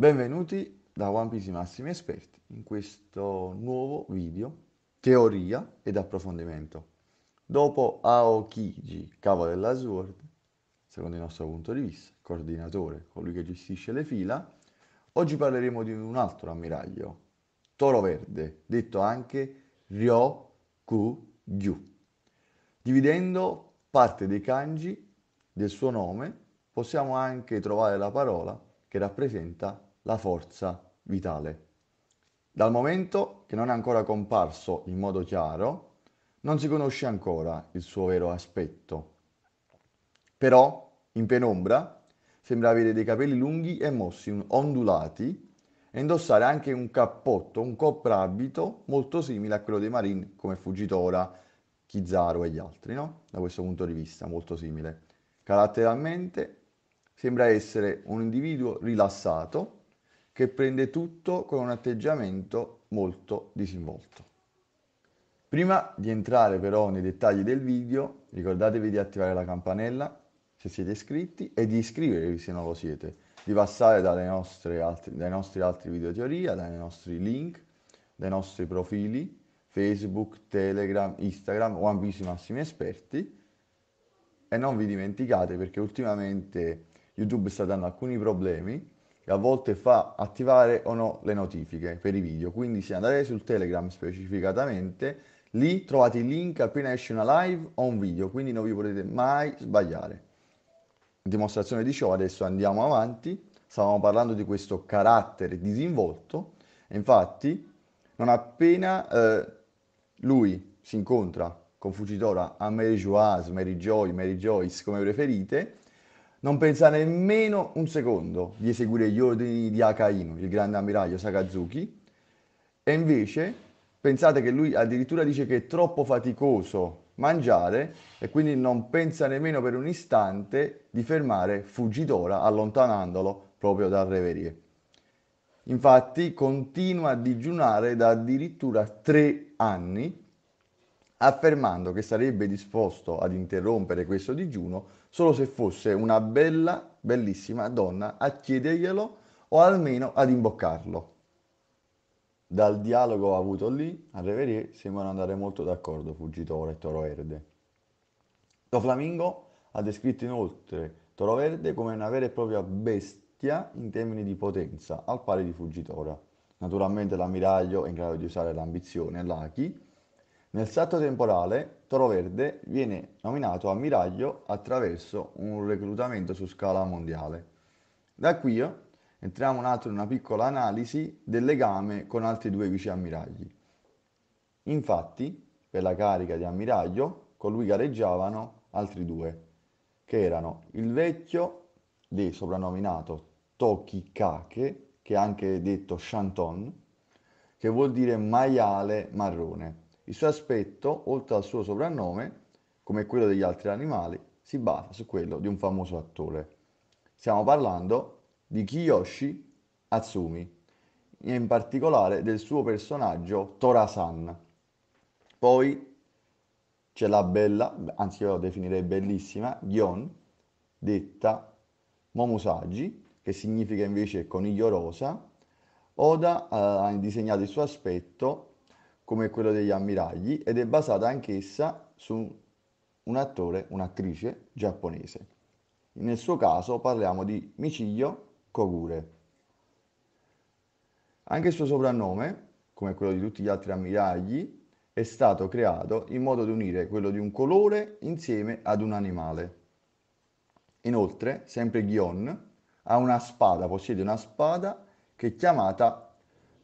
Benvenuti da One Piece Massimi Esperti in questo nuovo video teoria ed approfondimento. Dopo Aokiji, capo della Sword, secondo il nostro punto di vista, coordinatore, colui che gestisce le fila, oggi parleremo di un altro ammiraglio, Toro Verde, detto anche Ryoku-gyu. Dividendo parte dei kanji del suo nome, possiamo anche trovare la parola che rappresenta la forza vitale. Dal momento che non è ancora comparso in modo chiaro, non si conosce ancora il suo vero aspetto. Però, in penombra, sembra avere dei capelli lunghi e mossi, ondulati, e indossare anche un cappotto, un coprabito molto simile a quello dei Marine come Fugitora, Kizaru e gli altri, no? Da questo punto di vista, molto simile. Caratterialmente sembra essere un individuo rilassato, che prende tutto con un atteggiamento molto disinvolto. Prima di entrare però nei dettagli del video, ricordatevi di attivare la campanella se siete iscritti e di iscrivervi se non lo siete, di passare altre, dai nostri altri video teoria, dai nostri link, dai nostri profili Facebook, Telegram, Instagram, One Piece Massimi Esperti. E non vi dimenticate perché ultimamente YouTube sta dando alcuni problemi a volte fa attivare o no le notifiche per i video. Quindi se andate sul Telegram specificatamente, lì trovate il link appena esce una live o un video, quindi non vi potete mai sbagliare. In dimostrazione di ciò adesso andiamo avanti, stavamo parlando di questo carattere disinvolto, infatti non appena eh, lui si incontra con Fucitora a Mary Joas, Mary Joy, Mary Joyce come preferite, non pensa nemmeno un secondo di eseguire gli ordini di Akainu, il grande ammiraglio Sakazuki, e invece pensate che lui addirittura dice che è troppo faticoso mangiare e quindi non pensa nemmeno per un istante di fermare Fugitora allontanandolo proprio dal reverie. Infatti continua a digiunare da addirittura tre anni affermando che sarebbe disposto ad interrompere questo digiuno solo se fosse una bella, bellissima donna a chiederglielo o almeno ad imboccarlo. Dal dialogo avuto lì a Reverie, sembrano andare molto d'accordo Fuggitore e Toro Verde. Lo Flamingo ha descritto inoltre Toro Verde come una vera e propria bestia in termini di potenza, al pari di Fuggitore. Naturalmente l'ammiraglio è in grado di usare l'ambizione, l'Aki, nel salto temporale, Toro Verde viene nominato ammiraglio attraverso un reclutamento su scala mondiale. Da qui entriamo un altro in una piccola analisi del legame con altri due viceammiragli. Infatti, per la carica di ammiraglio, con lui gareggiavano altri due, che erano il vecchio, de soprannominato Toki Kake, che è anche detto Chanton, che vuol dire maiale marrone, il suo aspetto, oltre al suo soprannome, come quello degli altri animali, si basa su quello di un famoso attore. Stiamo parlando di Kiyoshi Atsumi, e in particolare del suo personaggio Torasan. Poi c'è la bella, anzi io la definirei bellissima, Gion, detta Momusagi, che significa invece coniglio rosa. Oda eh, ha disegnato il suo aspetto come quello degli ammiragli ed è basata anch'essa su un attore, un'attrice giapponese. Nel suo caso parliamo di Michio Kogure. Anche il suo soprannome, come quello di tutti gli altri ammiragli, è stato creato in modo da unire quello di un colore insieme ad un animale. Inoltre, sempre Ghion ha una spada, possiede una spada che è chiamata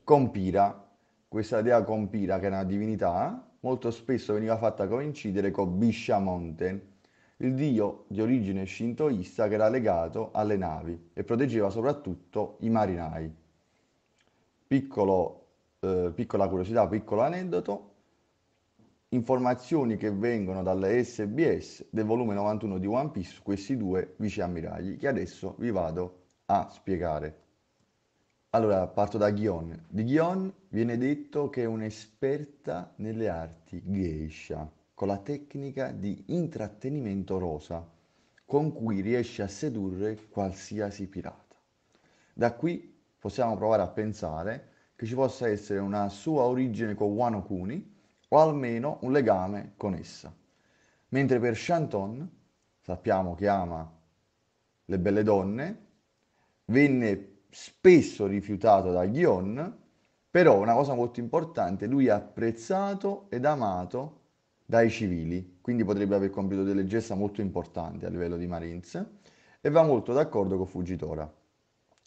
Compira, questa dea Compira, che era una divinità, molto spesso veniva fatta coincidere con Bishamonte, il dio di origine shintoista che era legato alle navi e proteggeva soprattutto i marinai. Piccolo, eh, piccola curiosità, piccolo aneddoto, informazioni che vengono dalle SBS del volume 91 di One Piece questi due viceammiragli che adesso vi vado a spiegare. Allora, parto da Ghion. Di Ghion viene detto che è un'esperta nelle arti geisha, con la tecnica di intrattenimento rosa, con cui riesce a sedurre qualsiasi pirata. Da qui possiamo provare a pensare che ci possa essere una sua origine con Wano Kuni, o almeno un legame con essa. Mentre per Shanton, sappiamo che ama le belle donne, venne spesso rifiutato da Ghion, però una cosa molto importante, lui è apprezzato ed amato dai civili, quindi potrebbe aver compiuto delle gesta molto importanti a livello di Marines e va molto d'accordo con Fugitora.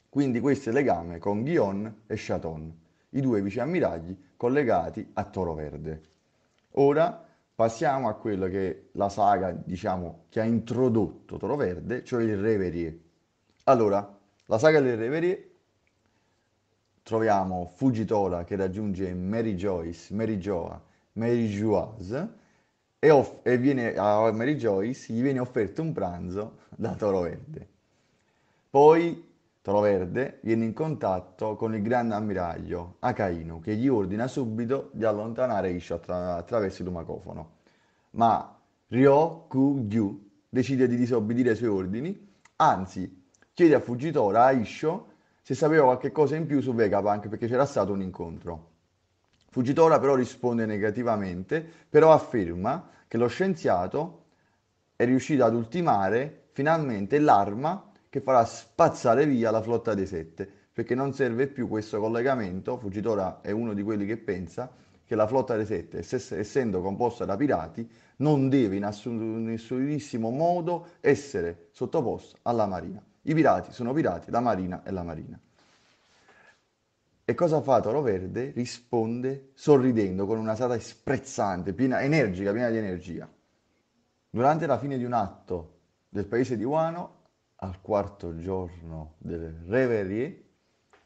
Quindi questo è il legame con Ghion e Chaton, i due viceammiragli collegati a Toro Verde. Ora passiamo a quello che è la saga, diciamo, che ha introdotto Toro Verde, cioè il Reverie. Allora, la saga del reverie troviamo Fugitora che raggiunge Mary Joyce, Mary Joa, Mary Joise e, off- e viene, a Mary Joyce gli viene offerto un pranzo da Toro Verde. Poi Toro Verde viene in contatto con il grande ammiraglio Akainu che gli ordina subito di allontanare Isha attra- attraverso il lumacofono. Ma Ryo Ku-gyu decide di disobbedire ai suoi ordini, anzi chiede a Fugitora, a Iscio, se sapeva qualche cosa in più su Vegapunk perché c'era stato un incontro. Fugitora però risponde negativamente, però afferma che lo scienziato è riuscito ad ultimare finalmente l'arma che farà spazzare via la flotta dei sette, perché non serve più questo collegamento, Fugitora è uno di quelli che pensa che la flotta dei sette, essendo composta da pirati, non deve in assolutissimo modo essere sottoposta alla marina. I pirati sono pirati, la marina è la marina. E cosa fa Toro Verde? Risponde sorridendo con una sata sprezzante, piena, energica, piena di energia. Durante la fine di un atto del paese di Wano, al quarto giorno del Reverie,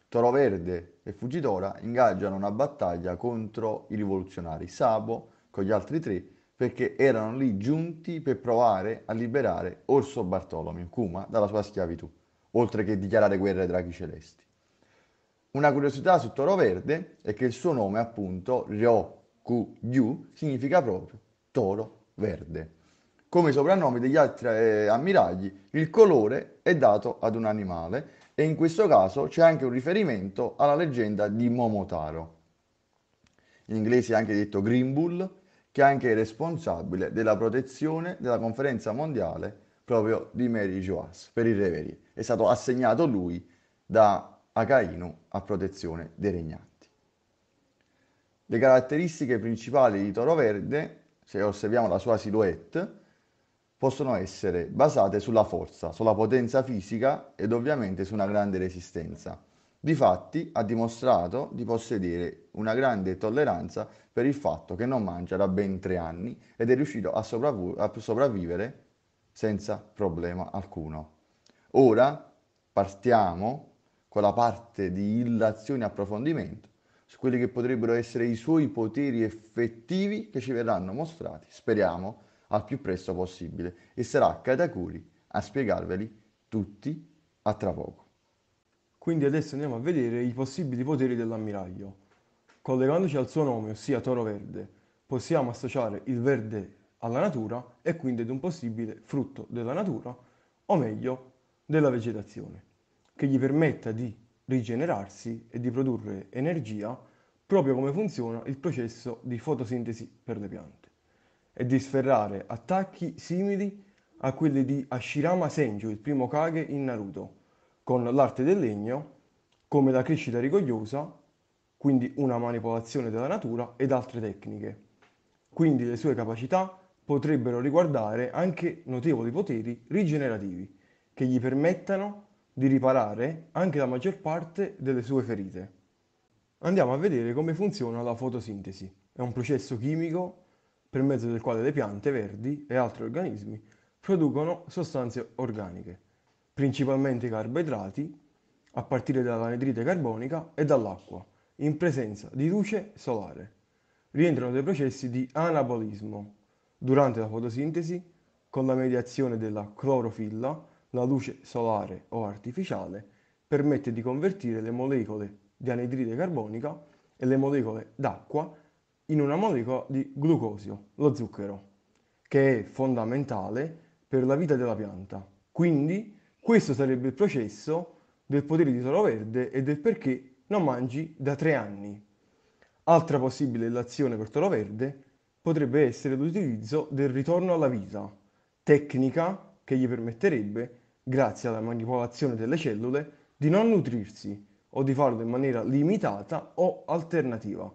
Toro Verde e Fugitora ingaggiano una battaglia contro i rivoluzionari. Sabo, con gli altri tre, perché erano lì giunti per provare a liberare Orso Bartolomeo Kuma dalla sua schiavitù, oltre che dichiarare guerra ai draghi celesti. Una curiosità su Toro Verde è che il suo nome, appunto, Ryoku-gyu, significa proprio Toro Verde. Come i soprannomi degli altri eh, ammiragli, il colore è dato ad un animale e in questo caso c'è anche un riferimento alla leggenda di Momotaro. In inglese è anche detto Green Bull, che è anche responsabile della protezione della conferenza mondiale proprio di Mary Joas per i reveri. È stato assegnato lui da Acainu a protezione dei regnanti. Le caratteristiche principali di Toro Verde, se osserviamo la sua silhouette, possono essere basate sulla forza, sulla potenza fisica ed ovviamente su una grande resistenza. Difatti ha dimostrato di possedere una grande tolleranza per il fatto che non mangia da ben tre anni ed è riuscito a, sopravvi- a sopravvivere senza problema alcuno. Ora partiamo con la parte di illazione e approfondimento su quelli che potrebbero essere i suoi poteri effettivi che ci verranno mostrati, speriamo, al più presto possibile. E sarà Katakuri a spiegarveli tutti a tra poco. Quindi adesso andiamo a vedere i possibili poteri dell'ammiraglio. Collegandoci al suo nome, ossia toro verde, possiamo associare il verde alla natura e quindi ad un possibile frutto della natura, o meglio, della vegetazione, che gli permetta di rigenerarsi e di produrre energia proprio come funziona il processo di fotosintesi per le piante e di sferrare attacchi simili a quelli di Ashirama Senju, il primo Kage in Naruto, con l'arte del legno, come la crescita rigogliosa, quindi una manipolazione della natura ed altre tecniche. Quindi le sue capacità potrebbero riguardare anche notevoli poteri rigenerativi che gli permettano di riparare anche la maggior parte delle sue ferite. Andiamo a vedere come funziona la fotosintesi. È un processo chimico per mezzo del quale le piante verdi e altri organismi producono sostanze organiche principalmente carboidrati, a partire dall'anidride carbonica e dall'acqua, in presenza di luce solare. Rientrano dei processi di anabolismo durante la fotosintesi con la mediazione della clorofilla, la luce solare o artificiale permette di convertire le molecole di anidride carbonica e le molecole d'acqua in una molecola di glucosio, lo zucchero, che è fondamentale per la vita della pianta. Quindi questo sarebbe il processo del potere di Toro Verde e del perché non mangi da tre anni. Altra possibile l'azione per Toro Verde potrebbe essere l'utilizzo del ritorno alla vita, tecnica che gli permetterebbe, grazie alla manipolazione delle cellule, di non nutrirsi o di farlo in maniera limitata o alternativa,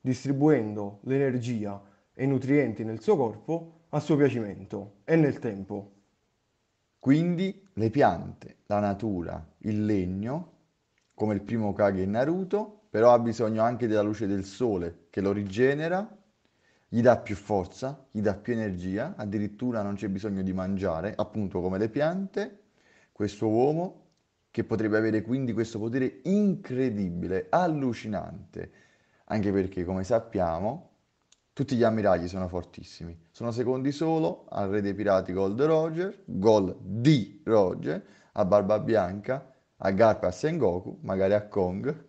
distribuendo l'energia e i nutrienti nel suo corpo a suo piacimento e nel tempo. Quindi le piante, la natura, il legno, come il primo Kage in Naruto, però ha bisogno anche della luce del sole che lo rigenera, gli dà più forza, gli dà più energia, addirittura non c'è bisogno di mangiare, appunto come le piante, questo uomo che potrebbe avere quindi questo potere incredibile, allucinante, anche perché come sappiamo tutti gli ammiragli sono fortissimi. Sono secondi solo al re dei pirati Gold Roger, gol di Roger, a Barba Bianca, a Garp e a Sengoku, magari a Kong.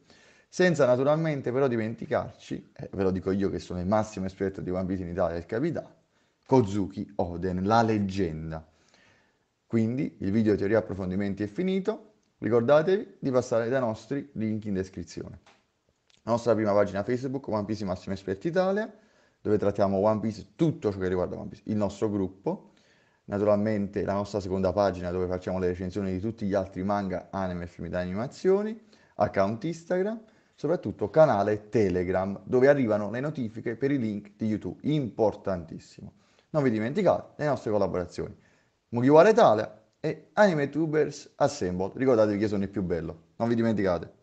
Senza naturalmente però dimenticarci, eh, ve lo dico io che sono il massimo esperto di One Piece in Italia, il capitano, Kozuki Oden, la leggenda. Quindi il video teoria approfondimenti è finito. Ricordatevi di passare dai nostri link in descrizione. La nostra prima pagina Facebook, One Piece Massimo Esperti Italia dove trattiamo One Piece, tutto ciò che riguarda One Piece, il nostro gruppo, naturalmente la nostra seconda pagina dove facciamo le recensioni di tutti gli altri manga, anime e film animazioni, account Instagram, soprattutto canale Telegram dove arrivano le notifiche per i link di YouTube, importantissimo. Non vi dimenticate le nostre collaborazioni. Mugiwara Italia e Anime Tubers Assemble, ricordatevi che sono il più bello, non vi dimenticate.